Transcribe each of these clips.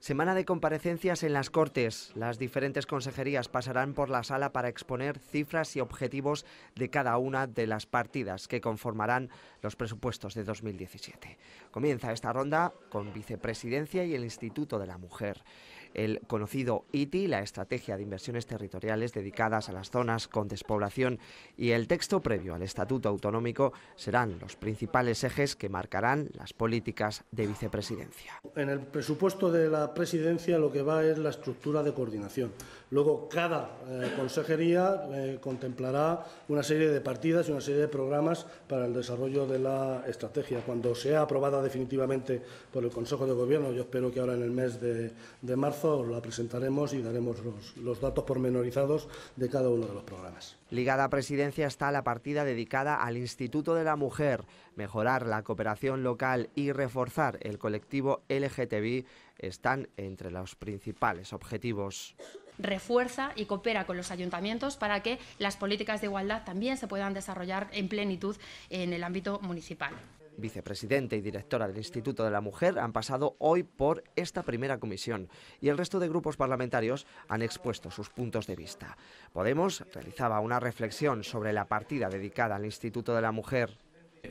Semana de comparecencias en las Cortes. Las diferentes consejerías pasarán por la sala para exponer cifras y objetivos de cada una de las partidas que conformarán los presupuestos de 2017. Comienza esta ronda con Vicepresidencia y el Instituto de la Mujer el conocido ITI, la Estrategia de Inversiones Territoriales dedicadas a las zonas con despoblación y el texto previo al Estatuto Autonómico serán los principales ejes que marcarán las políticas de vicepresidencia. En el presupuesto de la presidencia lo que va es la estructura de coordinación. Luego cada eh, consejería eh, contemplará una serie de partidas y una serie de programas para el desarrollo de la estrategia. Cuando sea aprobada definitivamente por el Consejo de Gobierno, yo espero que ahora en el mes de marzo, la presentaremos y daremos los, los datos pormenorizados de cada uno de los programas. Ligada a presidencia está la partida dedicada al Instituto de la Mujer. Mejorar la cooperación local y reforzar el colectivo LGTBI están entre los principales objetivos refuerza y coopera con los ayuntamientos para que las políticas de igualdad también se puedan desarrollar en plenitud en el ámbito municipal Vicepresidente y directora del Instituto de la Mujer, han pasado hoy por esta primera comisión y el resto de grupos parlamentarios han expuesto sus puntos de vista. Podemos realizaba una reflexión sobre la partida dedicada al Instituto de la Mujer.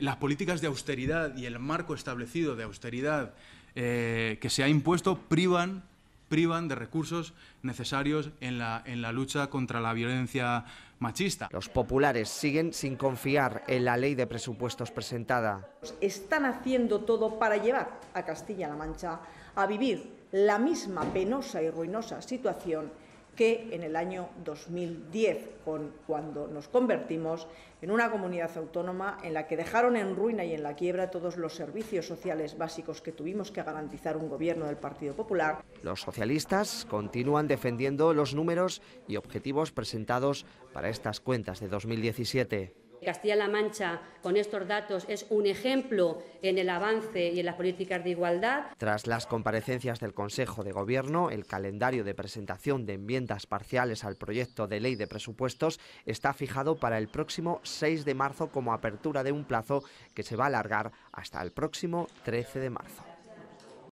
Las políticas de austeridad y el marco establecido de austeridad eh, que se ha impuesto privan privan de recursos necesarios en la, lucha contra la violencia machista. Los populares siguen sin confiar en la ley de presupuestos presentada. Están haciendo todo para llevar a Castilla-La Mancha a vivir la misma penosa y ruinosa situación que en el año 2010, con, cuando nos convertimos en una comunidad autónoma en la que dejaron en ruina y en la quiebra todos los servicios sociales básicos que tuvimos que garantizar un gobierno del Partido Popular. Los socialistas continúan defendiendo los números y objetivos presentados para estas cuentas de 2017. Castilla-La Mancha, con estos datos, es un ejemplo en el avance y en las políticas de igualdad. Tras las comparecencias del Consejo de Gobierno, el calendario de presentación de enmiendas parciales al proyecto de ley de presupuestos está fijado para el próximo 6 de marzo como apertura de un plazo que se va a alargar hasta el próximo 13 de marzo.